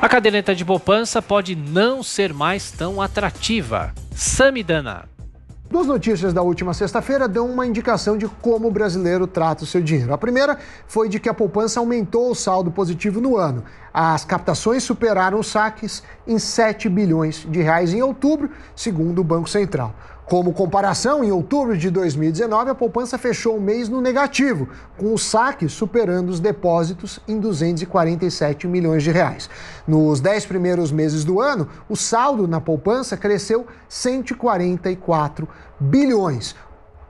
A caderneta de poupança pode não ser mais tão atrativa. Samidana. Duas notícias da última sexta-feira dão uma indicação de como o brasileiro trata o seu dinheiro. A primeira foi de que a poupança aumentou o saldo positivo no ano. As captações superaram os saques em 7 bilhões de reais em outubro, segundo o Banco Central. Como comparação, em outubro de 2019, a poupança fechou o mês no negativo, com o saque superando os depósitos em 247 milhões de reais. Nos dez primeiros meses do ano, o saldo na poupança cresceu 144 bilhões,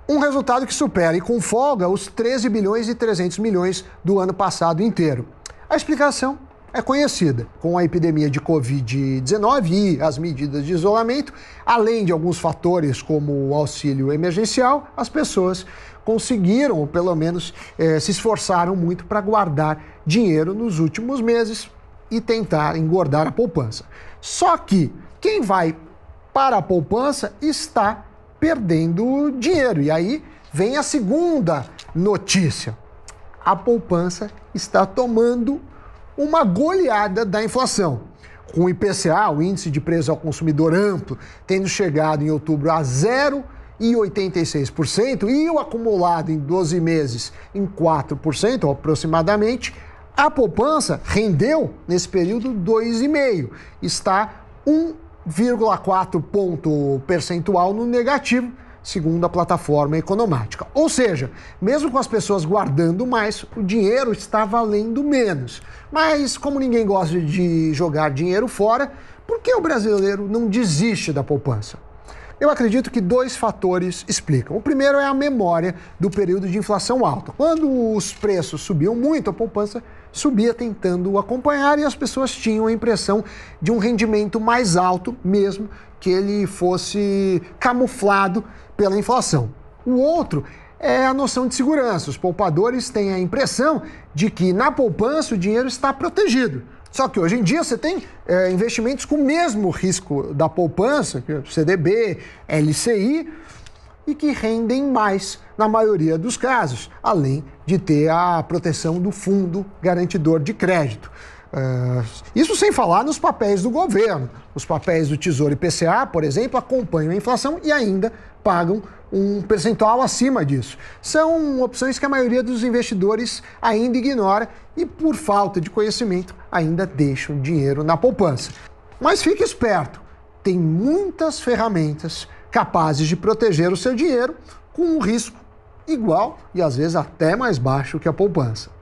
um resultado que supera e com folga os 13 bilhões e 300 milhões do ano passado inteiro. A explicação é conhecida. Com a epidemia de Covid-19 e as medidas de isolamento, além de alguns fatores como o auxílio emergencial, as pessoas conseguiram, ou pelo menos eh, se esforçaram muito para guardar dinheiro nos últimos meses e tentar engordar a poupança. Só que quem vai para a poupança está perdendo dinheiro. E aí vem a segunda notícia: a poupança está tomando uma goleada da inflação. Com o IPCA, o índice de preço ao consumidor amplo, tendo chegado em outubro a 0,86% e o acumulado em 12 meses em 4% aproximadamente, a poupança rendeu nesse período 2,5%. Está 1,4 ponto percentual no negativo segundo a plataforma economática. Ou seja, mesmo com as pessoas guardando mais, o dinheiro está valendo menos. Mas como ninguém gosta de jogar dinheiro fora, por que o brasileiro não desiste da poupança? Eu acredito que dois fatores explicam. O primeiro é a memória do período de inflação alta. Quando os preços subiam muito, a poupança subia tentando acompanhar e as pessoas tinham a impressão de um rendimento mais alto, mesmo que ele fosse camuflado pela inflação. O outro é a noção de segurança. Os poupadores têm a impressão de que na poupança o dinheiro está protegido. Só que hoje em dia você tem é, investimentos com o mesmo risco da poupança, é CDB, LCI, e que rendem mais na maioria dos casos, além de ter a proteção do fundo garantidor de crédito. É, isso sem falar nos papéis do governo. Os papéis do Tesouro e PCA, por exemplo, acompanham a inflação e ainda pagam um percentual acima disso. São opções que a maioria dos investidores ainda ignora e, por falta de conhecimento, ainda deixam dinheiro na poupança. Mas fique esperto: tem muitas ferramentas capazes de proteger o seu dinheiro com um risco igual e às vezes até mais baixo que a poupança.